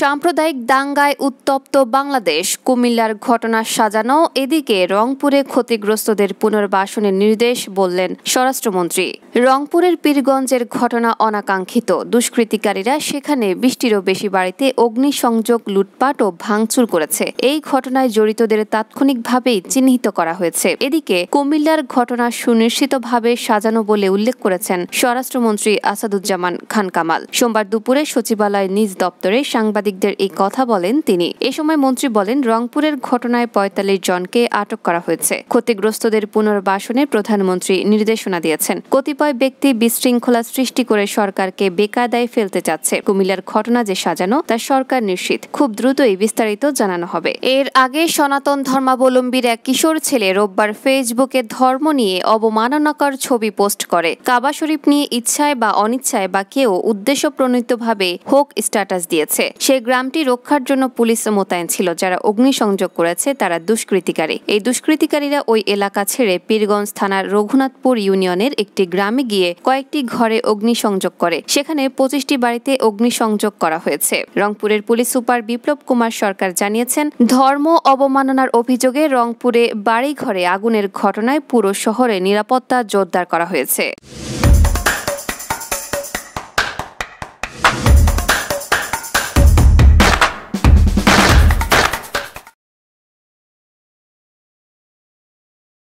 সাম্প্রদায়িক দাঙ্গায় উত্তপ্ত বাংলাদেশ কুমিল্লার ঘটনা সাজানো এদিকে রংপুরে ক্ষতিগ্রস্তদের পুনর্বাসনের নির্দেশ বললেন স্বরাষ্ট্রমন্ত্রী রংপুরের পীরগঞ্জের ঘটনা অনাকাঙ্ক্ষিত দুষ্কৃতিকারীরা সেখানে বৃষ্টিরও বেশি বাড়িতে অগ্নিসংযোগ লুটপাট ও ভাঙচুর করেছে এই ঘটনায় জড়িতদের তাৎক্ষণিকভাবেই চিহ্নিত করা হয়েছে এদিকে কুমিল্লার ঘটনা সুনিশ্চিতভাবে সাজানো বলে উল্লেখ করেছেন স্বরাষ্ট্রমন্ত্রী আসাদুজ্জামান খান কামাল সোমবার দুপুরে সচিবালয় নিজ দপ্তরে সাংবাদিক সাংবাদিকদের এই কথা বলেন তিনি এ সময় মন্ত্রী বলেন রংপুরের ঘটনায় পঁয়তাল্লিশ জনকে আটক করা হয়েছে ক্ষতিগ্রস্তদের পুনর্বাসনে প্রধানমন্ত্রী নির্দেশনা দিয়েছেন কতিপয় ব্যক্তি বিশৃঙ্খলা সৃষ্টি করে সরকারকে বেকায়দায় ফেলতে চাচ্ছে কুমিল্লার ঘটনা যে সাজানো তা সরকার নিশ্চিত খুব দ্রুতই বিস্তারিত জানানো হবে এর আগে সনাতন ধর্মাবলম্বীর এক কিশোর ছেলে রোববার ফেসবুকে ধর্ম নিয়ে অবমাননাকর ছবি পোস্ট করে কাবা শরীফ নিয়ে ইচ্ছায় বা অনিচ্ছায় বা কেউ উদ্দেশ্য উদ্দেশ্যপ্রণীতভাবে হোক স্ট্যাটাস দিয়েছে সে গ্রামটি রক্ষার জন্য পুলিশ মোতায়েন ছিল যারা অগ্নিসংযোগ করেছে তারা দুষ্কৃতিকারী এই দুষ্কৃতিকারীরা ওই এলাকা ছেড়ে পীরগঞ্জ থানার রঘুনাথপুর ইউনিয়নের একটি গ্রামে গিয়ে কয়েকটি ঘরে অগ্নিসংযোগ করে সেখানে পঁচিশটি বাড়িতে অগ্নিসংযোগ করা হয়েছে রংপুরের পুলিশ সুপার বিপ্লব কুমার সরকার জানিয়েছেন ধর্ম অবমাননার অভিযোগে রংপুরে বাড়িঘরে আগুনের ঘটনায় পুরো শহরে নিরাপত্তা জোরদার করা হয়েছে